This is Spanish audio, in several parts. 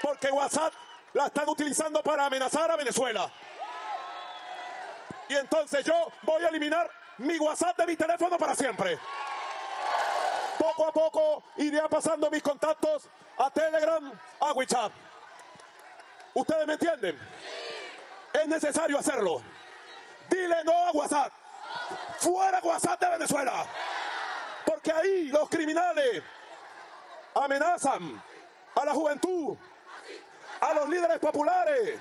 porque WhatsApp la están utilizando para amenazar a Venezuela. Y entonces yo voy a eliminar mi WhatsApp de mi teléfono para siempre. Poco a poco iré pasando mis contactos a Telegram, a WhatsApp. ¿Ustedes me entienden? Es necesario hacerlo. Dile no a WhatsApp. Fuera WhatsApp de Venezuela. Porque ahí los criminales amenazan a la juventud, a los líderes populares.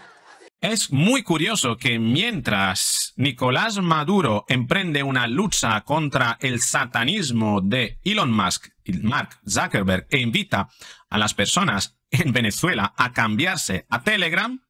Es muy curioso que mientras Nicolás Maduro emprende una lucha contra el satanismo de Elon Musk, y Mark Zuckerberg, e invita a las personas en Venezuela a cambiarse a Telegram,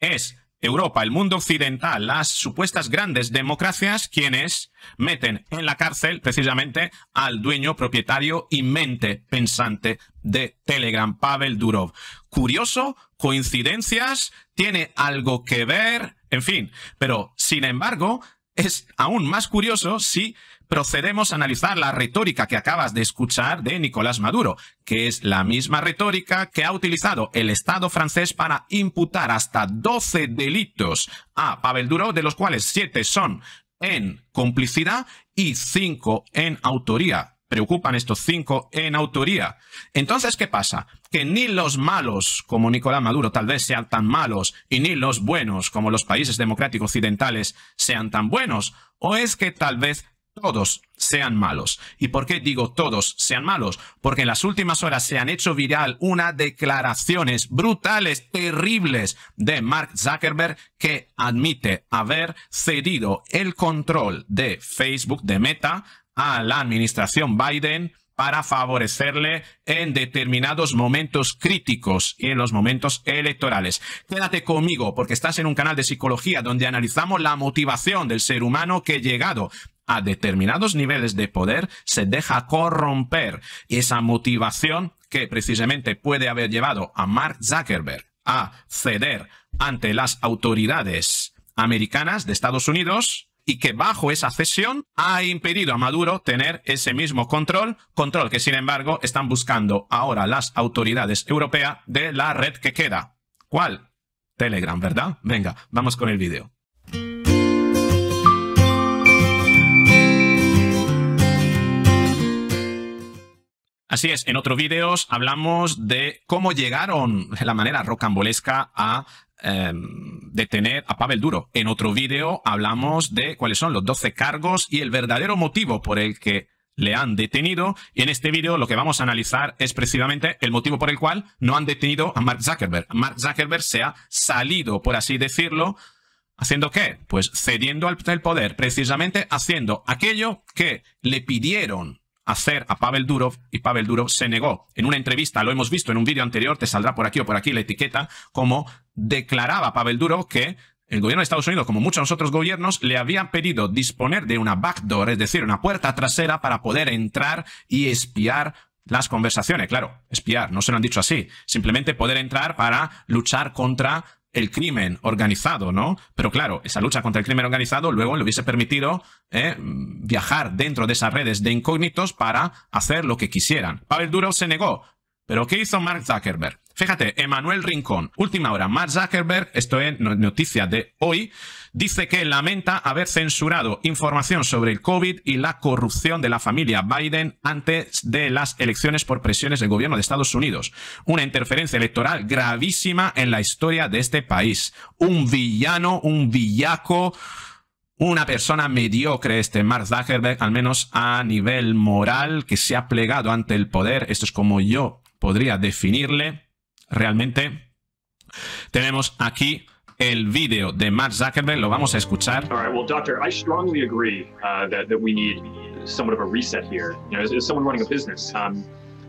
es Europa, el mundo occidental, las supuestas grandes democracias, quienes meten en la cárcel precisamente al dueño, propietario y mente pensante de Telegram, Pavel Durov. Curioso, coincidencias, tiene algo que ver, en fin, pero sin embargo, es aún más curioso si procedemos a analizar la retórica que acabas de escuchar de Nicolás Maduro, que es la misma retórica que ha utilizado el Estado francés para imputar hasta 12 delitos a Pavel Duro, de los cuales 7 son en complicidad y 5 en autoría. Preocupan estos 5 en autoría. Entonces, ¿qué pasa? que ni los malos, como Nicolás Maduro, tal vez sean tan malos, y ni los buenos, como los países democráticos occidentales, sean tan buenos? ¿O es que tal vez todos sean malos. ¿Y por qué digo todos sean malos? Porque en las últimas horas se han hecho viral unas declaraciones brutales, terribles de Mark Zuckerberg que admite haber cedido el control de Facebook, de Meta, a la administración Biden para favorecerle en determinados momentos críticos y en los momentos electorales. Quédate conmigo porque estás en un canal de psicología donde analizamos la motivación del ser humano que llegado a determinados niveles de poder se deja corromper esa motivación que precisamente puede haber llevado a Mark Zuckerberg a ceder ante las autoridades americanas de Estados Unidos y que bajo esa cesión ha impedido a Maduro tener ese mismo control, control que sin embargo están buscando ahora las autoridades europeas de la red que queda. ¿Cuál? Telegram, ¿verdad? Venga, vamos con el vídeo. Así es, en otros vídeos hablamos de cómo llegaron de la manera rocambolesca a Em, detener a Pavel Duro. En otro vídeo hablamos de cuáles son los 12 cargos y el verdadero motivo por el que le han detenido. Y en este vídeo lo que vamos a analizar es precisamente el motivo por el cual no han detenido a Mark Zuckerberg. Mark Zuckerberg se ha salido, por así decirlo, ¿Haciendo qué? Pues cediendo al poder, precisamente haciendo aquello que le pidieron hacer a Pavel Durov y Pavel Durov se negó. En una entrevista, lo hemos visto en un vídeo anterior, te saldrá por aquí o por aquí la etiqueta, como declaraba Pavel Durov que el gobierno de Estados Unidos, como muchos otros gobiernos, le habían pedido disponer de una backdoor, es decir, una puerta trasera para poder entrar y espiar las conversaciones. Claro, espiar, no se lo han dicho así. Simplemente poder entrar para luchar contra el crimen organizado, ¿no? Pero claro, esa lucha contra el crimen organizado luego le hubiese permitido eh, viajar dentro de esas redes de incógnitos para hacer lo que quisieran. Pavel Durov se negó. Pero ¿qué hizo Mark Zuckerberg? Fíjate, Emanuel Rincón, última hora, Mark Zuckerberg, esto es noticia de hoy, dice que lamenta haber censurado información sobre el COVID y la corrupción de la familia Biden antes de las elecciones por presiones del gobierno de Estados Unidos. Una interferencia electoral gravísima en la historia de este país. Un villano, un villaco, una persona mediocre, este Mark Zuckerberg, al menos a nivel moral, que se ha plegado ante el poder. Esto es como yo podría definirle realmente. Tenemos aquí el vídeo de Mark Zuckerberg, lo vamos a escuchar. All right, well, doctor, I strongly agree uh, that, that we need somewhat of a reset here. You know, as, as someone running a business, um,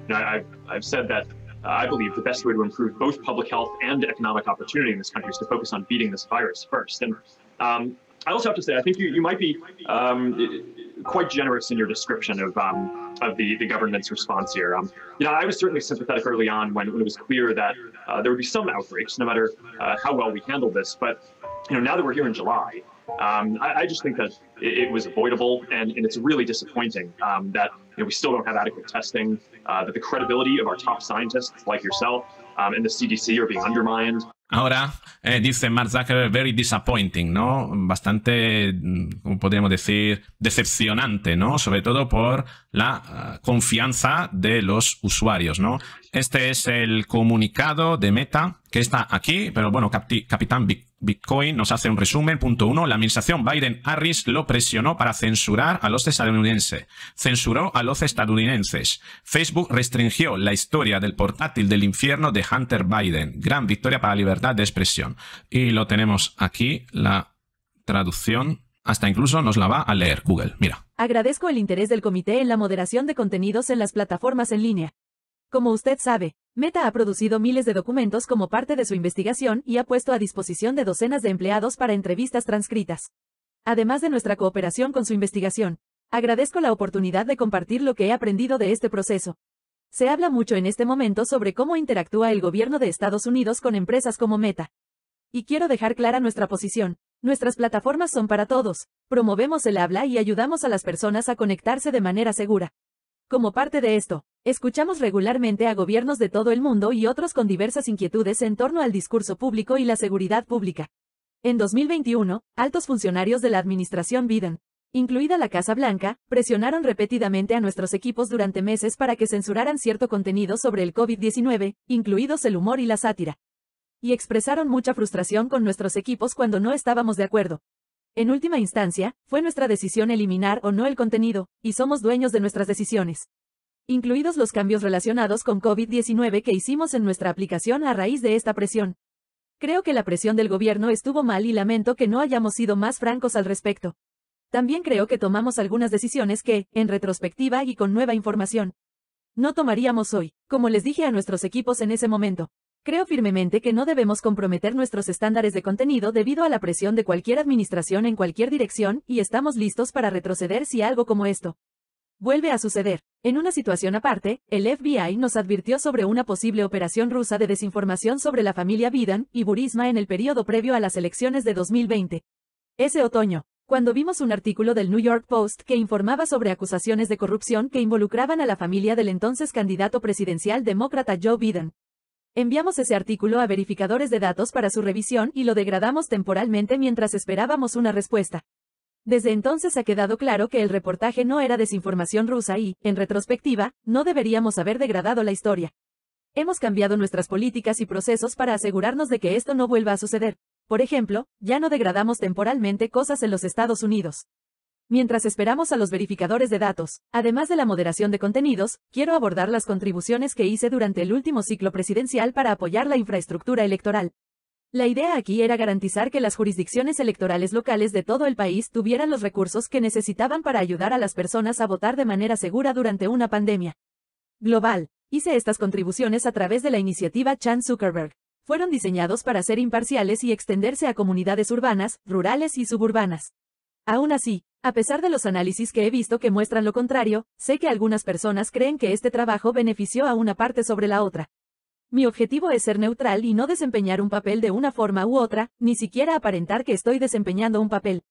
you know, I've, I've said that I believe the best way to improve both public health and economic opportunity in this country is to focus on beating this virus first. And um, I also have to say, I think you, you might be um, quite generous in your description of um, of the, the government's response here. Um, you know, I was certainly sympathetic early on when, when it was clear that uh, there would be some outbreaks, no matter uh, how well we handled this. But you know, now that we're here in July, um, I, I, just think that it, it, was avoidable, and, and it's really disappointing um, that you know, we still don't have adequate testing, uh, that the credibility of our top scientists like yourself um, and the CDC are being undermined, Ahora, eh, dice Mark Zuckerberg, very disappointing, ¿no? Bastante, mm, como podríamos decir, decepcionante, ¿no? Sobre todo por la ah, confianza de los usuarios, ¿no? Este es el comunicado de Meta, que está aquí, pero bueno, Capitán Victor. Bitcoin nos hace un resumen. Punto uno, la administración Biden-Harris lo presionó para censurar a los estadounidenses. Censuró a los estadounidenses. Facebook restringió la historia del portátil del infierno de Hunter Biden. Gran victoria para la libertad de expresión. Y lo tenemos aquí, la traducción. Hasta incluso nos la va a leer Google. Mira. Agradezco el interés del comité en la moderación de contenidos en las plataformas en línea. Como usted sabe, Meta ha producido miles de documentos como parte de su investigación y ha puesto a disposición de docenas de empleados para entrevistas transcritas. Además de nuestra cooperación con su investigación, agradezco la oportunidad de compartir lo que he aprendido de este proceso. Se habla mucho en este momento sobre cómo interactúa el gobierno de Estados Unidos con empresas como Meta. Y quiero dejar clara nuestra posición. Nuestras plataformas son para todos. Promovemos el habla y ayudamos a las personas a conectarse de manera segura. Como parte de esto, escuchamos regularmente a gobiernos de todo el mundo y otros con diversas inquietudes en torno al discurso público y la seguridad pública. En 2021, altos funcionarios de la administración Biden, incluida la Casa Blanca, presionaron repetidamente a nuestros equipos durante meses para que censuraran cierto contenido sobre el COVID-19, incluidos el humor y la sátira. Y expresaron mucha frustración con nuestros equipos cuando no estábamos de acuerdo, en última instancia, fue nuestra decisión eliminar o no el contenido, y somos dueños de nuestras decisiones. Incluidos los cambios relacionados con COVID-19 que hicimos en nuestra aplicación a raíz de esta presión. Creo que la presión del gobierno estuvo mal y lamento que no hayamos sido más francos al respecto. También creo que tomamos algunas decisiones que, en retrospectiva y con nueva información, no tomaríamos hoy, como les dije a nuestros equipos en ese momento. Creo firmemente que no debemos comprometer nuestros estándares de contenido debido a la presión de cualquier administración en cualquier dirección, y estamos listos para retroceder si algo como esto vuelve a suceder. En una situación aparte, el FBI nos advirtió sobre una posible operación rusa de desinformación sobre la familia Biden y Burisma en el periodo previo a las elecciones de 2020. Ese otoño, cuando vimos un artículo del New York Post que informaba sobre acusaciones de corrupción que involucraban a la familia del entonces candidato presidencial demócrata Joe Biden, Enviamos ese artículo a verificadores de datos para su revisión y lo degradamos temporalmente mientras esperábamos una respuesta. Desde entonces ha quedado claro que el reportaje no era desinformación rusa y, en retrospectiva, no deberíamos haber degradado la historia. Hemos cambiado nuestras políticas y procesos para asegurarnos de que esto no vuelva a suceder. Por ejemplo, ya no degradamos temporalmente cosas en los Estados Unidos. Mientras esperamos a los verificadores de datos, además de la moderación de contenidos, quiero abordar las contribuciones que hice durante el último ciclo presidencial para apoyar la infraestructura electoral. La idea aquí era garantizar que las jurisdicciones electorales locales de todo el país tuvieran los recursos que necesitaban para ayudar a las personas a votar de manera segura durante una pandemia. Global. Hice estas contribuciones a través de la iniciativa Chan Zuckerberg. Fueron diseñados para ser imparciales y extenderse a comunidades urbanas, rurales y suburbanas. Aún así, a pesar de los análisis que he visto que muestran lo contrario, sé que algunas personas creen que este trabajo benefició a una parte sobre la otra. Mi objetivo es ser neutral y no desempeñar un papel de una forma u otra, ni siquiera aparentar que estoy desempeñando un papel.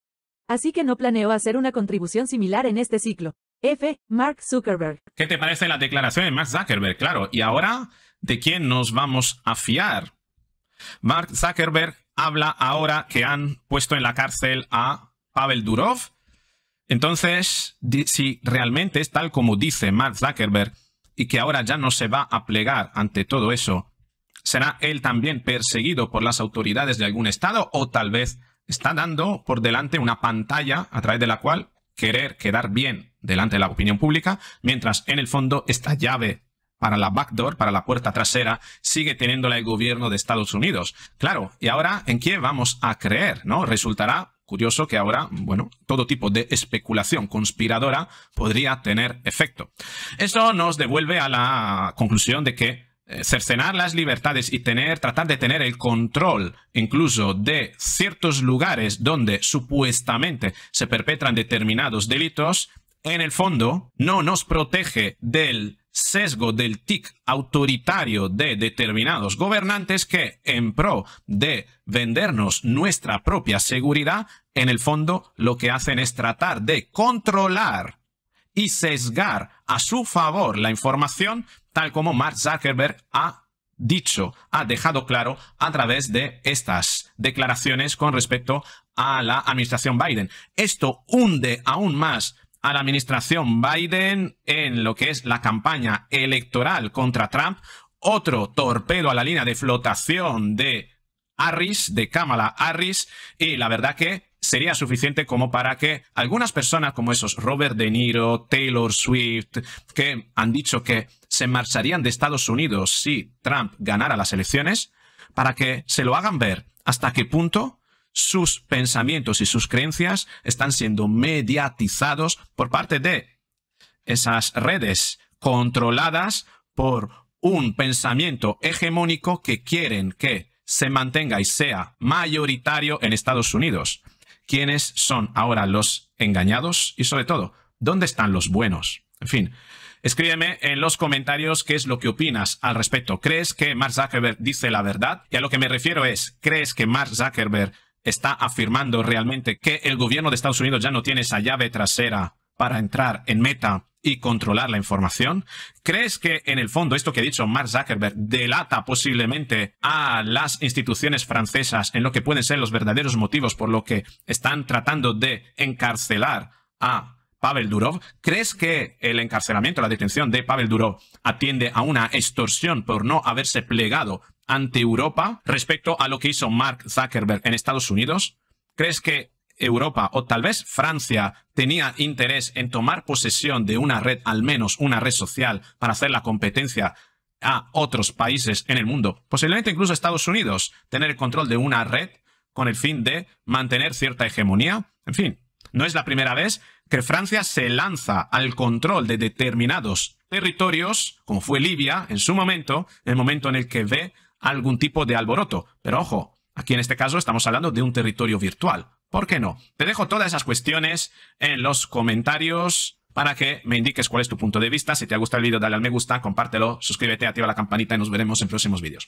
Así que no planeo hacer una contribución similar en este ciclo. F. Mark Zuckerberg. ¿Qué te parece la declaración de Mark Zuckerberg? Claro, y ahora, ¿de quién nos vamos a fiar? Mark Zuckerberg habla ahora que han puesto en la cárcel a Pavel Durov. Entonces, si realmente es tal como dice Mark Zuckerberg y que ahora ya no se va a plegar ante todo eso, ¿será él también perseguido por las autoridades de algún estado o tal vez está dando por delante una pantalla a través de la cual querer quedar bien delante de la opinión pública, mientras en el fondo esta llave para la backdoor, para la puerta trasera, sigue teniéndola el gobierno de Estados Unidos. Claro, ¿y ahora en qué vamos a creer? ¿No? Resultará curioso que ahora, bueno, todo tipo de especulación conspiradora podría tener efecto. Eso nos devuelve a la conclusión de que eh, cercenar las libertades y tener, tratar de tener el control incluso de ciertos lugares donde supuestamente se perpetran determinados delitos, en el fondo no nos protege del sesgo del tic autoritario de determinados gobernantes que, en pro de vendernos nuestra propia seguridad, en el fondo lo que hacen es tratar de controlar y sesgar a su favor la información, tal como Mark Zuckerberg ha dicho, ha dejado claro a través de estas declaraciones con respecto a la administración Biden. Esto hunde aún más a la administración Biden en lo que es la campaña electoral contra Trump, otro torpedo a la línea de flotación de Harris, de Kamala Harris, y la verdad que sería suficiente como para que algunas personas como esos Robert De Niro, Taylor Swift, que han dicho que se marcharían de Estados Unidos si Trump ganara las elecciones, para que se lo hagan ver hasta qué punto sus pensamientos y sus creencias están siendo mediatizados por parte de esas redes controladas por un pensamiento hegemónico que quieren que se mantenga y sea mayoritario en Estados Unidos. ¿Quiénes son ahora los engañados? Y sobre todo, ¿dónde están los buenos? En fin, Escríbeme en los comentarios qué es lo que opinas al respecto. ¿Crees que Mark Zuckerberg dice la verdad? Y a lo que me refiero es, ¿crees que Mark Zuckerberg está afirmando realmente que el gobierno de Estados Unidos ya no tiene esa llave trasera para entrar en Meta y controlar la información? ¿Crees que en el fondo esto que ha dicho Mark Zuckerberg delata posiblemente a las instituciones francesas en lo que pueden ser los verdaderos motivos por lo que están tratando de encarcelar a Pavel Durov? ¿Crees que el encarcelamiento, la detención de Pavel Durov atiende a una extorsión por no haberse plegado ante Europa respecto a lo que hizo Mark Zuckerberg en Estados Unidos? ¿Crees que Europa o tal vez Francia tenía interés en tomar posesión de una red, al menos una red social, para hacer la competencia a otros países en el mundo, posiblemente incluso Estados Unidos, tener el control de una red con el fin de mantener cierta hegemonía. En fin, no es la primera vez que Francia se lanza al control de determinados territorios, como fue Libia en su momento, en el momento en el que ve algún tipo de alboroto. Pero ojo, aquí en este caso estamos hablando de un territorio virtual. ¿Por qué no? Te dejo todas esas cuestiones en los comentarios para que me indiques cuál es tu punto de vista. Si te ha gustado el vídeo, dale al me gusta, compártelo, suscríbete, activa la campanita y nos veremos en próximos vídeos.